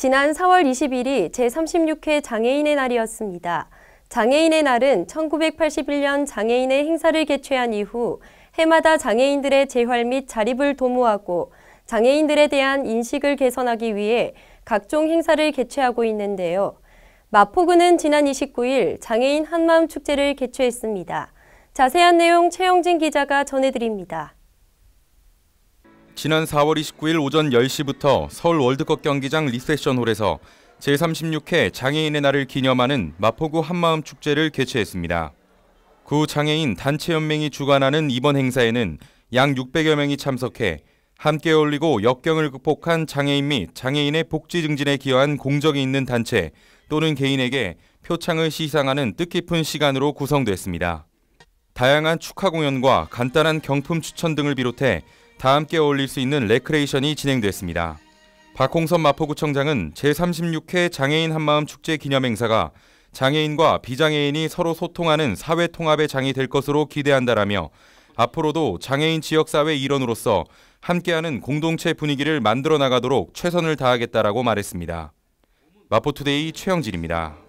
지난 4월 20일이 제36회 장애인의 날이었습니다. 장애인의 날은 1981년 장애인의 행사를 개최한 이후 해마다 장애인들의 재활 및 자립을 도모하고 장애인들에 대한 인식을 개선하기 위해 각종 행사를 개최하고 있는데요. 마포구는 지난 29일 장애인 한마음 축제를 개최했습니다. 자세한 내용 최영진 기자가 전해드립니다. 지난 4월 29일 오전 10시부터 서울 월드컵 경기장 리셉션홀에서 제36회 장애인의 날을 기념하는 마포구 한마음 축제를 개최했습니다. 구 장애인 단체연맹이 주관하는 이번 행사에는 약 600여 명이 참석해 함께 어울리고 역경을 극복한 장애인 및 장애인의 복지 증진에 기여한 공적이 있는 단체 또는 개인에게 표창을 시상하는 뜻깊은 시간으로 구성됐습니다. 다양한 축하 공연과 간단한 경품 추천 등을 비롯해 다 함께 어울릴 수 있는 레크레이션이 진행됐습니다. 박홍선 마포구청장은 제36회 장애인 한마음 축제 기념 행사가 장애인과 비장애인이 서로 소통하는 사회 통합의 장이 될 것으로 기대한다라며 앞으로도 장애인 지역사회 일원으로서 함께하는 공동체 분위기를 만들어 나가도록 최선을 다하겠다라고 말했습니다. 마포투데이 최영진입니다.